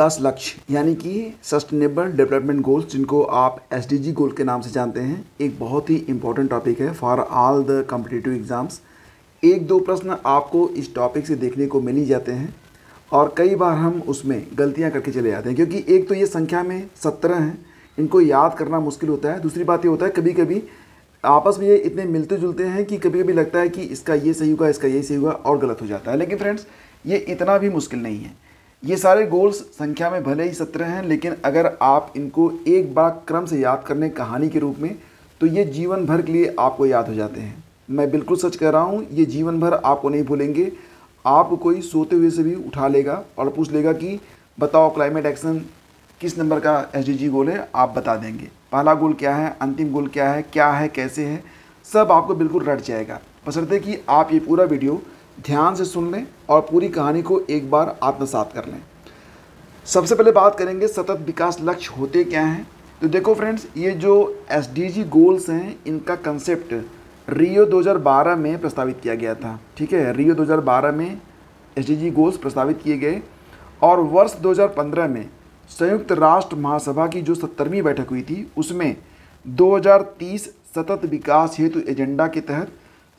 दस लक्ष्य यानी कि सस्टेनेबल डेवलपमेंट गोल्स जिनको आप एस गोल के नाम से जानते हैं एक बहुत ही इंपॉर्टेंट टॉपिक है for all the competitive exams एक दो प्रश्न आपको इस टॉपिक से देखने को मिल ही जाते हैं और कई बार हम उसमें गलतियां करके चले जाते हैं क्योंकि एक तो ये संख्या में सत्रह हैं इनको याद करना मुश्किल होता है दूसरी बात ये होता है कभी कभी आपस में ये इतने मिलते जुलते हैं कि कभी कभी लगता है कि इसका ये सही होगा इसका ये सही होगा और गलत हो जाता है लेकिन फ्रेंड्स ये इतना भी मुश्किल नहीं है ये सारे गोल्स संख्या में भले ही सत्रह हैं लेकिन अगर आप इनको एक बार क्रम से याद कर लें कहानी के रूप में तो ये जीवन भर के लिए आपको याद हो जाते हैं मैं बिल्कुल सच कह रहा हूँ ये जीवन भर आपको नहीं भूलेंगे आप कोई सोते हुए से भी उठा लेगा और पूछ लेगा कि बताओ क्लाइमेट एक्शन किस नंबर का एस गोल है आप बता देंगे पहला गोल क्या है अंतिम गोल क्या है क्या है कैसे है सब आपको बिल्कुल रट जाएगा बसरते कि आप ये पूरा वीडियो ध्यान से सुन लें और पूरी कहानी को एक बार आत्मसात कर लें सबसे पहले बात करेंगे सतत विकास लक्ष्य होते क्या हैं तो देखो फ्रेंड्स ये जो एस गोल्स हैं इनका कंसेप्ट रियो 2012 में प्रस्तावित किया गया था ठीक है रियो 2012 में एस गोल्स प्रस्तावित किए गए और वर्ष 2015 में संयुक्त राष्ट्र महासभा की जो सत्तरवीं बैठक हुई थी उसमें 2030 सतत विकास हेतु एजेंडा के तहत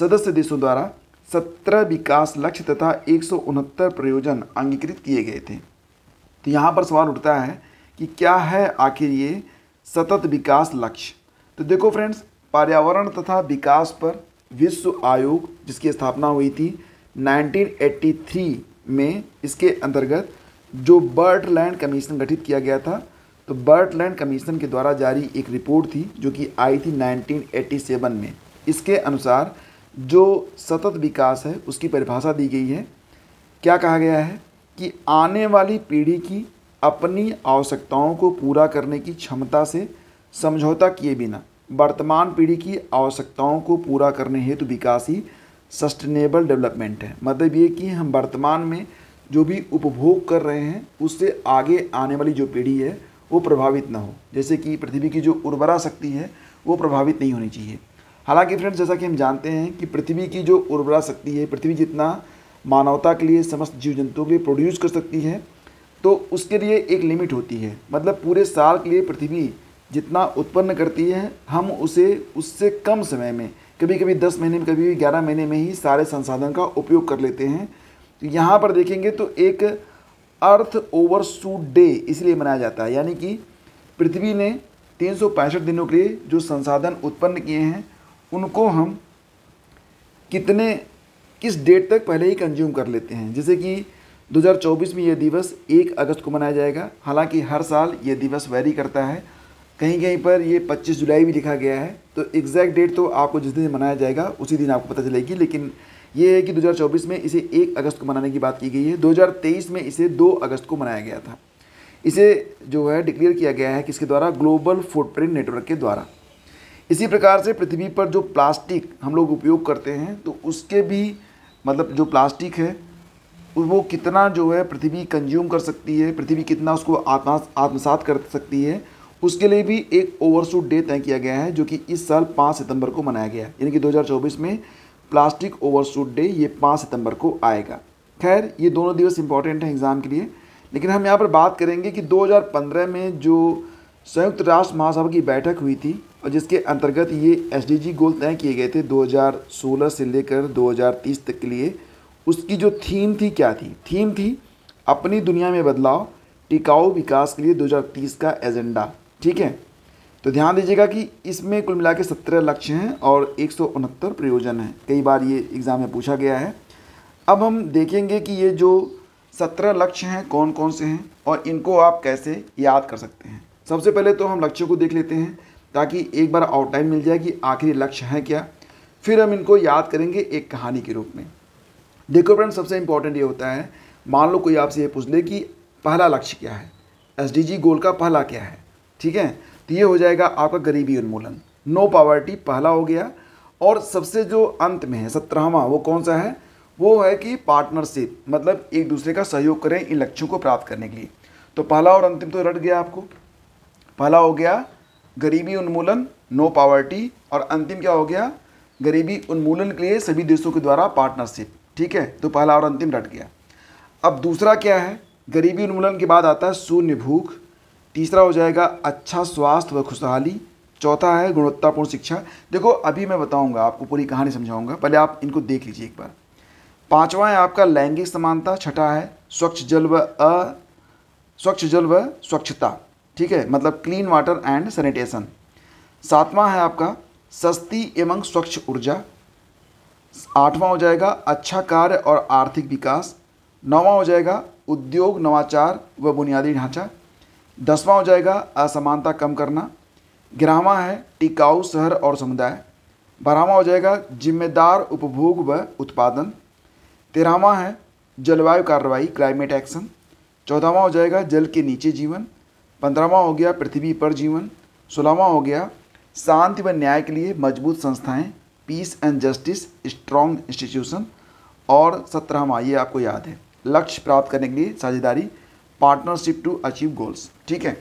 सदस्य देशों द्वारा सत्रह विकास लक्ष्य तथा एक प्रयोजन अंगीकृत किए गए थे तो यहाँ पर सवाल उठता है कि क्या है आखिर ये सतत विकास लक्ष्य तो देखो फ्रेंड्स पर्यावरण तथा विकास पर विश्व आयोग जिसकी स्थापना हुई थी 1983 में इसके अंतर्गत जो बर्ड लैंड कमीशन गठित किया गया था तो बर्ड लैंड कमीशन के द्वारा जारी एक रिपोर्ट थी जो कि आई थी 1987 में इसके अनुसार जो सतत विकास है उसकी परिभाषा दी गई है क्या कहा गया है कि आने वाली पीढ़ी की अपनी आवश्यकताओं को पूरा करने की क्षमता से समझौता किए बिना वर्तमान पीढ़ी की आवश्यकताओं को पूरा करने हेतु विकास ही सस्टेनेबल डेवलपमेंट है मतलब ये कि हम वर्तमान में जो भी उपभोग कर रहे हैं उससे आगे आने वाली जो पीढ़ी है वो प्रभावित ना हो जैसे कि पृथ्वी की जो उर्वरा शक्ति है वो प्रभावित नहीं होनी चाहिए हालांकि फ्रेंड्स जैसा कि हम जानते हैं कि पृथ्वी की जो उर्वरा शक्ति है पृथ्वी जितना मानवता के लिए समस्त जीव जंतुओं के लिए प्रोड्यूस कर सकती है तो उसके लिए एक लिमिट होती है मतलब पूरे साल के लिए पृथ्वी जितना उत्पन्न करती है हम उसे उससे कम समय में कभी कभी दस महीने में कभी भी ग्यारह महीने में ही सारे संसाधन का उपयोग कर लेते हैं तो यहाँ पर देखेंगे तो एक अर्थ ओवर सूट डे इसलिए मनाया जाता है यानी कि पृथ्वी ने तीन दिनों के लिए जो संसाधन उत्पन्न किए हैं उनको हम कितने किस डेट तक पहले ही कंज्यूम कर लेते हैं जैसे कि 2024 में यह दिवस 1 अगस्त को मनाया जाएगा हालांकि हर साल यह दिवस वैरी करता है कहीं कहीं पर ये 25 जुलाई भी लिखा गया है तो एग्जैक्ट डेट तो आपको जिस दिन मनाया जाएगा उसी दिन आपको पता चलेगी लेकिन ये है कि 2024 में इसे 1 अगस्त को मनाने की बात की गई है 2023 में इसे 2 अगस्त को मनाया गया था इसे जो है डिक्लेयर किया गया है किसके द्वारा ग्लोबल फुटप्रिंट नेटवर्क के द्वारा इसी प्रकार से पृथ्वी पर जो प्लास्टिक हम लोग उपयोग करते हैं तो उसके भी मतलब जो प्लास्टिक है वो कितना जो है पृथ्वी कंज्यूम कर सकती है पृथ्वी कितना उसको आत्मसात कर सकती है उसके लिए भी एक ओवरशूट डे तय किया गया है जो कि इस साल पाँच सितंबर को मनाया गया है यानी कि 2024 में प्लास्टिक ओवरशूट डे ये पाँच सितंबर को आएगा खैर ये दोनों दिवस इंपॉर्टेंट हैं एग्ज़ाम के लिए लेकिन हम यहाँ पर बात करेंगे कि दो में जो संयुक्त राष्ट्र महासभा की बैठक हुई थी और जिसके अंतर्गत ये जी गोल तय किए गए थे 2016 से लेकर 2030 तक के लिए उसकी जो थीम थी क्या थी थीम थी अपनी दुनिया में बदलाव टिकाऊ विकास के लिए 2030 का एजेंडा ठीक है तो ध्यान दीजिएगा कि इसमें कुल मिला के सत्रह लक्ष्य हैं और एक प्रयोजन हैं कई बार ये एग्ज़ाम में पूछा गया है अब हम देखेंगे कि ये जो सत्रह लक्ष्य हैं कौन कौन से हैं और इनको आप कैसे याद कर सकते हैं सबसे पहले तो हम लक्ष्य को देख लेते हैं ताकि एक बार आउटलाइन मिल जाए कि आखिरी लक्ष्य है क्या फिर हम इनको याद करेंगे एक कहानी के रूप में देखो फ्रेंड सबसे इम्पोर्टेंट ये होता है मान लो कोई आपसे ये पूछ ले कि पहला लक्ष्य क्या है एस गोल का पहला क्या है ठीक है तो ये हो जाएगा आपका गरीबी उन्मूलन नो पावर्टी पहला हो गया और सबसे जो अंत में है सत्रहवा वो कौन सा है वो है कि पार्टनरशिप मतलब एक दूसरे का सहयोग करें इन लक्ष्यों को प्राप्त करने के लिए तो पहला और अंतिम तो रट गया आपको पहला हो गया गरीबी उन्मूलन नो पावर्टी और अंतिम क्या हो गया गरीबी उन्मूलन के लिए सभी देशों के द्वारा पार्टनरशिप ठीक है तो पहला और अंतिम रट गया अब दूसरा क्या है गरीबी उन्मूलन के बाद आता है शून्य भूख तीसरा हो जाएगा अच्छा स्वास्थ्य व खुशहाली चौथा है गुणवत्तापूर्ण शिक्षा देखो अभी मैं बताऊंगा आपको पूरी कहानी समझाऊंगा पहले आप इनको देख लीजिए एक बार पांचवा है आपका लैंगिक समानता छठा है स्वच्छ जल व स्वच्छ जल व स्वच्छता ठीक है मतलब क्लीन वाटर एंड सैनिटेशन सातवां है आपका सस्ती एवं स्वच्छ ऊर्जा आठवां हो जाएगा अच्छा कार्य और आर्थिक विकास नौवां हो जाएगा उद्योग नवाचार व बुनियादी ढांचा दसवां हो जाएगा असमानता कम करना ग्यारहवा है टिकाऊ शहर और समुदाय बारहवा हो जाएगा जिम्मेदार उपभोग व उत्पादन तेरहवा है जलवायु कार्रवाई क्लाइमेट एक्शन चौदहवा हो जाएगा जल के नीचे जीवन पंद्रहवा हो गया पृथ्वी पर जीवन सोलहवा हो गया शांति व न्याय के लिए मजबूत संस्थाएं peace and justice strong institution और सत्रहवा ये आपको याद है लक्ष्य प्राप्त करने के लिए साझेदारी पार्टनरशिप टू अचीव गोल्स ठीक है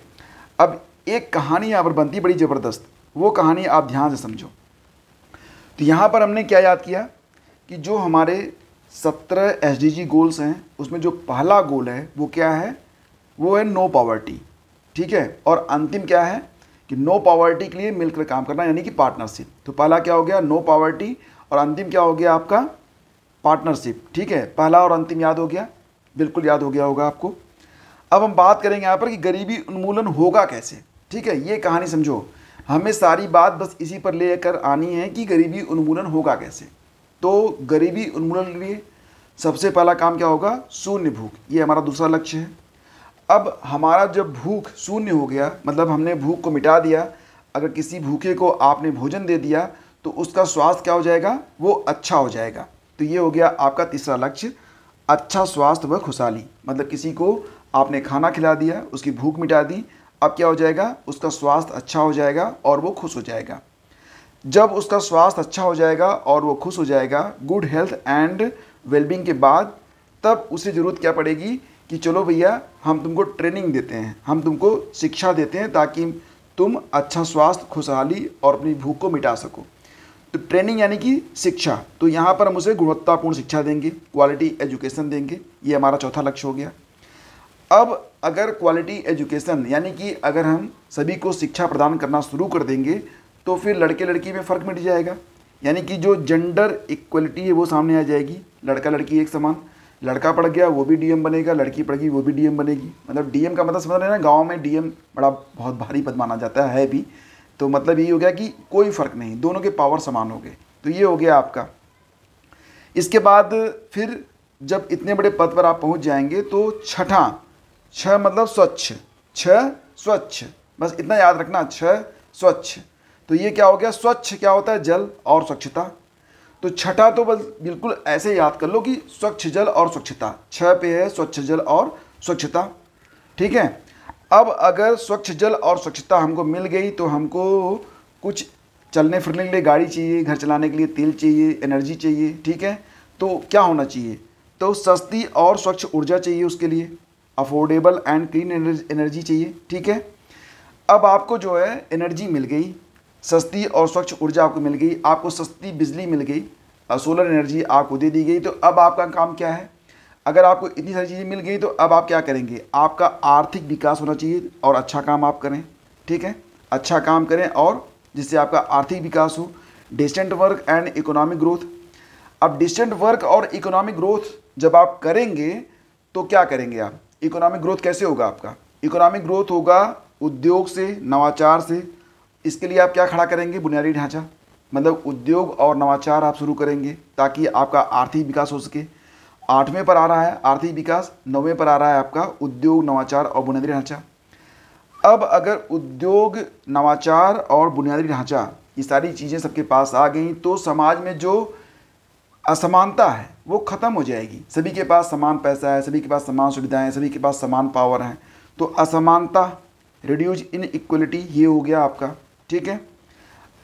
अब एक कहानी यहाँ पर बनती बड़ी ज़बरदस्त वो कहानी आप ध्यान से समझो तो यहाँ पर हमने क्या याद किया कि जो हमारे सत्रह एस गोल्स हैं उसमें जो पहला गोल है वो क्या है वो है नो पावर्टी ठीक है और अंतिम क्या है कि नो पावर्टी के लिए मिलकर काम करना यानी कि पार्टनरशिप तो पहला क्या हो गया नो पावर्टी और अंतिम क्या हो गया आपका पार्टनरशिप ठीक है पहला और अंतिम याद हो गया बिल्कुल याद हो गया होगा आपको अब हम बात करेंगे यहाँ पर कि गरीबी उन्मूलन होगा कैसे ठीक है ये कहानी समझो हमें सारी बात बस इसी पर लेकर आनी है कि गरीबी उन्मूलन होगा कैसे तो गरीबी उन्मूलन के लिए सबसे पहला काम क्या होगा शून्य भूख ये हमारा दूसरा लक्ष्य है अब हमारा जब भूख शून्य हो गया मतलब हमने भूख को मिटा दिया अगर किसी भूखे को आपने भोजन दे दिया तो उसका स्वास्थ्य क्या हो जाएगा वो अच्छा हो जाएगा तो ये हो गया आपका तीसरा लक्ष्य अच्छा स्वास्थ्य व खुशहाली मतलब किसी को आपने खाना खिला दिया उसकी भूख मिटा दी अब क्या हो जाएगा उसका स्वास्थ्य अच्छा हो जाएगा और वो खुश हो जाएगा जब उसका स्वास्थ्य अच्छा हो जाएगा और वो खुश हो जाएगा गुड हेल्थ एंड वेलबींग के बाद तब उसे ज़रूरत क्या पड़ेगी कि चलो भैया हम तुमको ट्रेनिंग देते हैं हम तुमको शिक्षा देते हैं ताकि तुम अच्छा स्वास्थ्य खुशहाली और अपनी भूख को मिटा सको तो ट्रेनिंग यानी कि शिक्षा तो यहाँ पर हम उसे गुणवत्तापूर्ण शिक्षा देंगे क्वालिटी एजुकेशन देंगे ये हमारा चौथा लक्ष्य हो गया अब अगर क्वालिटी एजुकेशन यानी कि अगर हम सभी को शिक्षा प्रदान करना शुरू कर देंगे तो फिर लड़के लड़की में फ़र्क मिट जाएगा यानी कि जो जेंडर इक्वलिटी है वो सामने आ जाएगी लड़का लड़की एक समान लड़का पढ़ गया वो भी डीएम बनेगा लड़की पढ़ गई वो भी डीएम बनेगी मतलब डीएम का मतलब समझ रहे ना गाँव में डीएम बड़ा बहुत भारी पद माना जाता है भी तो मतलब ये हो गया कि कोई फ़र्क नहीं दोनों के पावर समान हो गए तो ये हो गया आपका इसके बाद फिर जब इतने बड़े पद पर आप पहुंच जाएंगे तो छठा छ मतलब स्वच्छ छ स्वच्छ बस इतना याद रखना छ स्वच्छ तो ये क्या हो गया स्वच्छ क्या होता है जल और स्वच्छता तो छठा तो बस बिल्कुल ऐसे याद कर लो कि स्वच्छ जल और स्वच्छता छह पे है स्वच्छ जल और स्वच्छता ठीक है अब अगर स्वच्छ जल और स्वच्छता हमको मिल गई तो हमको कुछ चलने फिरने के लिए गाड़ी चाहिए घर चलाने के लिए तेल चाहिए एनर्जी चाहिए ठीक है तो क्या होना चाहिए तो सस्ती और स्वच्छ ऊर्जा चाहिए उसके लिए अफोर्डेबल एंड क्लीन एनर्जी चाहिए ठीक है अब आपको जो है एनर्जी मिल गई सस्ती और स्वच्छ ऊर्जा आपको मिल गई आपको सस्ती बिजली मिल गई सोलर एनर्जी आपको दे दी गई तो अब आपका काम क्या है अगर आपको इतनी सारी चीज़ें मिल गई तो अब आप क्या करेंगे आपका आर्थिक विकास होना चाहिए और अच्छा काम आप करें ठीक है अच्छा काम करें और जिससे आपका आर्थिक विकास हो decent work and economic growth अब डिस्टेंट वर्क और इकोनॉमिक ग्रोथ जब आप करेंगे तो क्या करेंगे आप इकोनॉमिक ग्रोथ कैसे होगा आपका इकोनॉमिक ग्रोथ होगा उद्योग से नवाचार से इसके लिए आप क्या खड़ा करेंगे बुनियादी ढांचा मतलब उद्योग और नवाचार आप शुरू करेंगे ताकि आपका आर्थिक विकास हो सके आठवें पर आ रहा है आर्थिक विकास नौवें पर आ रहा है आपका उद्योग नवाचार और बुनियादी ढांचा अब अगर उद्योग नवाचार और बुनियादी ढांचा ये सारी चीज़ें सबके पास आ गई तो समाज में जो असमानता है वो ख़त्म हो जाएगी सभी के पास समान पैसा है सभी के पास समान सुविधाएं हैं सभी के पास समान पावर हैं तो असमानता रिड्यूज इन इक्वलिटी ये हो गया आपका ठीक है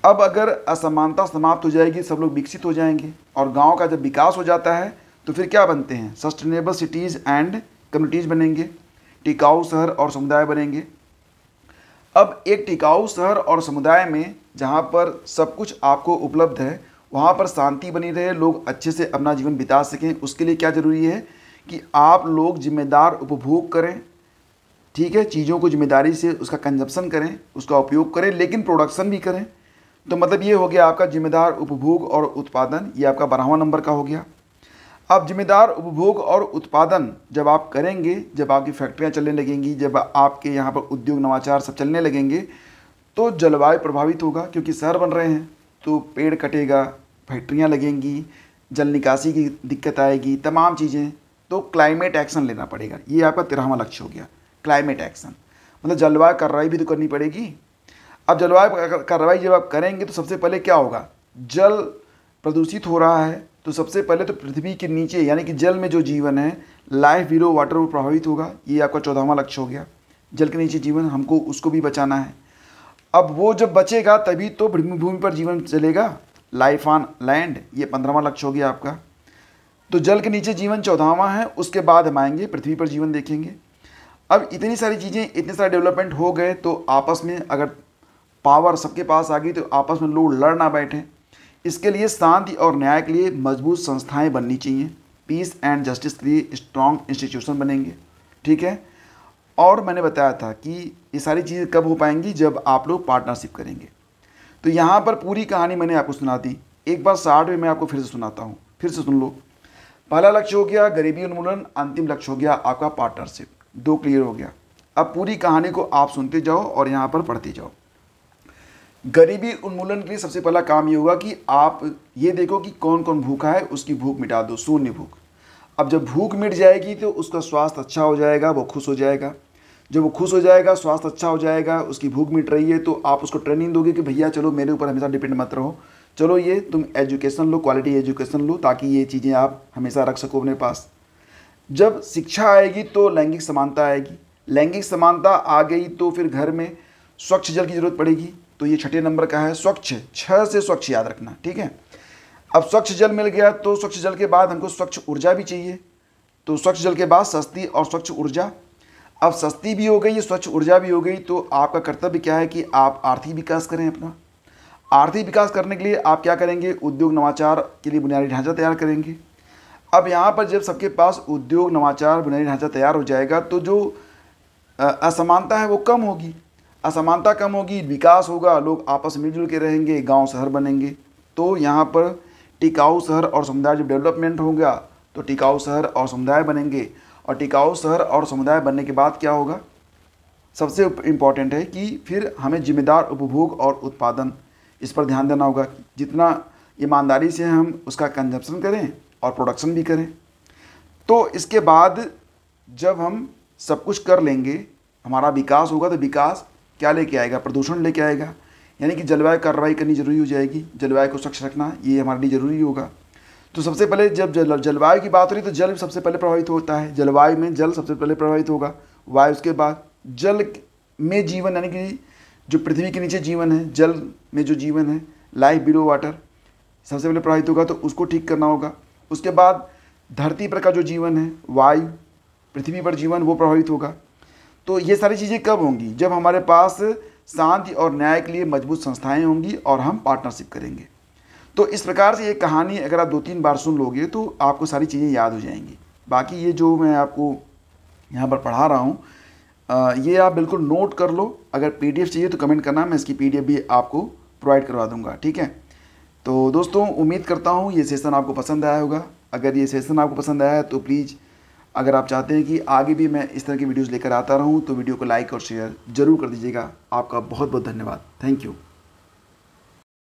अब अगर असमानता समाप्त हो जाएगी सब लोग विकसित हो जाएंगे और गांव का जब विकास हो जाता है तो फिर क्या बनते हैं सस्टेनेबल सिटीज़ एंड कम्युनिटीज़ बनेंगे टिकाऊ शहर और समुदाय बनेंगे अब एक टिकाऊ शहर और समुदाय में जहाँ पर सब कुछ आपको उपलब्ध है वहाँ पर शांति बनी रहे लोग अच्छे से अपना जीवन बिता सकें उसके लिए क्या ज़रूरी है कि आप लोग जिम्मेदार उपभोग करें ठीक है चीज़ों को जिम्मेदारी से उसका कंजप्शन करें उसका उपयोग करें लेकिन प्रोडक्शन भी करें तो मतलब ये हो गया आपका जिम्मेदार उपभोग और उत्पादन ये आपका बारहवा नंबर का हो गया अब जिम्मेदार उपभोग और उत्पादन जब आप करेंगे जब आपकी फैक्ट्रियाँ चलने लगेंगी जब आपके यहाँ पर उद्योग नवाचार सब चलने लगेंगे तो जलवायु प्रभावित होगा क्योंकि शहर बन रहे हैं तो पेड़ कटेगा फैक्ट्रियाँ लगेंगी जल निकासी की दिक्कत आएगी तमाम चीज़ें तो क्लाइमेट एक्शन लेना पड़ेगा ये आपका तेरहवा लक्ष्य हो गया क्लाइमेट एक्शन मतलब जलवायु कार्रवाई भी तो करनी पड़ेगी अब जलवायु कार्रवाई जब आप करेंगे तो सबसे पहले क्या होगा जल प्रदूषित हो रहा है तो सबसे पहले तो पृथ्वी के नीचे यानी कि जल में जो जीवन है लाइफ बिलो वाटर वो प्रभावित होगा ये आपका चौदहवा लक्ष्य हो गया जल के नीचे जीवन हमको उसको भी बचाना है अब वो जब बचेगा तभी तो भूमि पर जीवन चलेगा लाइफ ऑन लैंड ये पंद्रहवा लक्ष्य हो गया आपका तो जल के नीचे जीवन चौदहवा है उसके बाद हम आएंगे पृथ्वी पर जीवन देखेंगे अब इतनी सारी चीज़ें इतने सारे डेवलपमेंट हो गए तो आपस में अगर पावर सबके पास आ गई तो आपस में लोग लड़ ना बैठे इसके लिए शांति और न्याय के लिए मजबूत संस्थाएं बननी चाहिए पीस एंड जस्टिस के लिए स्ट्रॉन्ग इंस्टीट्यूशन बनेंगे ठीक है और मैंने बताया था कि ये सारी चीज़ें कब हो पाएंगी जब आप लोग पार्टनरशिप करेंगे तो यहाँ पर पूरी कहानी मैंने आपको सुना दी एक बार साठ में मैं आपको फिर से सुनाता हूँ फिर से सुन लो पहला लक्ष्य हो गया गरीबी उन्मूलन अंतिम लक्ष्य हो गया आपका पार्टनरशिप दो क्लियर हो गया अब पूरी कहानी को आप सुनते जाओ और यहाँ पर पढ़ते जाओ गरीबी उन्मूलन के लिए सबसे पहला काम ये होगा कि आप ये देखो कि कौन कौन भूखा है उसकी भूख मिटा दो शून्य भूख अब जब भूख मिट जाएगी तो उसका स्वास्थ्य अच्छा हो जाएगा वो खुश हो जाएगा जब वो खुश हो जाएगा स्वास्थ्य अच्छा हो जाएगा उसकी भूख मिट रही है तो आप उसको ट्रेनिंग दोगे कि भैया चलो मेरे ऊपर हमेशा डिपेंड मत रहो चलो ये तुम एजुकेशन लो क्वालिटी एजुकेशन लो ताकि ये चीज़ें आप हमेशा रख सको अपने पास जब शिक्षा आएगी तो लैंगिक समानता आएगी लैंगिक समानता आ गई तो फिर घर में स्वच्छ जल की ज़रूरत पड़ेगी तो ये छठे नंबर का है स्वच्छ छ से स्वच्छ याद रखना ठीक है अब स्वच्छ जल मिल गया तो स्वच्छ जल के बाद हमको स्वच्छ ऊर्जा भी चाहिए तो स्वच्छ जल के बाद सस्ती और स्वच्छ ऊर्जा अब सस्ती भी हो गई स्वच्छ ऊर्जा भी हो गई तो आपका कर्तव्य क्या है कि आप आर्थिक विकास करें अपना आर्थिक विकास करने के लिए आप क्या करेंगे उद्योग नवाचार के लिए बुनियादी ढांचा तैयार करेंगे अब यहाँ पर जब सबके पास उद्योग नवाचार बुनियादी ढांचा तैयार हो जाएगा तो जो असमानता है वो कम होगी असमानता कम होगी विकास होगा लोग आपस में मिलजुल के रहेंगे गांव शहर बनेंगे तो यहाँ पर टिकाऊ शहर और समुदाय जब डेवलपमेंट होगा तो टिकाऊ शहर और समुदाय बनेंगे और टिकाऊ शहर और समुदाय बनने के बाद क्या होगा सबसे इम्पॉर्टेंट है कि फिर हमें जिम्मेदार उपभोग और उत्पादन इस पर ध्यान देना होगा जितना ईमानदारी से हम उसका कंजप्शन करें और प्रोडक्शन भी करें तो इसके बाद जब हम सब कुछ कर लेंगे हमारा विकास होगा तो विकास क्या लेके आएगा प्रदूषण लेके आएगा यानी कि जलवायु कार्रवाई करनी जरूरी हो जाएगी जलवायु को स्वच्छ रखना ये हमारे लिए जरूरी होगा तो सबसे पहले जब जल जलवायु की बात हो रही तो जल सबसे पहले प्रभावित होता है जलवायु में जल सबसे पहले प्रभावित होगा वायु उसके बाद जल में जीवन यानी कि जो पृथ्वी के नीचे जीवन है जल में जो जीवन है लाइफ बिलो वाटर सबसे पहले प्रभावित होगा तो उसको ठीक करना होगा उसके बाद धरती पर का जो जीवन है वायु पृथ्वी पर जीवन वो प्रभावित होगा तो ये सारी चीज़ें कब होंगी जब हमारे पास शांति और न्याय के लिए मजबूत संस्थाएं होंगी और हम पार्टनरशिप करेंगे तो इस प्रकार से ये कहानी अगर आप दो तीन बार सुन लोगे तो आपको सारी चीज़ें याद हो जाएंगी बाकी ये जो मैं आपको यहाँ पर पढ़ा रहा हूँ ये आप बिल्कुल नोट कर लो अगर पी चाहिए तो कमेंट करना मैं इसकी पी भी आपको प्रोवाइड करवा दूँगा ठीक है तो दोस्तों उम्मीद करता हूँ ये सेशन आपको पसंद आया होगा अगर ये सेशन आपको पसंद आया है तो प्लीज़ अगर आप चाहते हैं कि आगे भी मैं इस तरह की वीडियोज़ लेकर आता रहूँ तो वीडियो को लाइक और शेयर ज़रूर कर दीजिएगा आपका बहुत बहुत धन्यवाद थैंक यू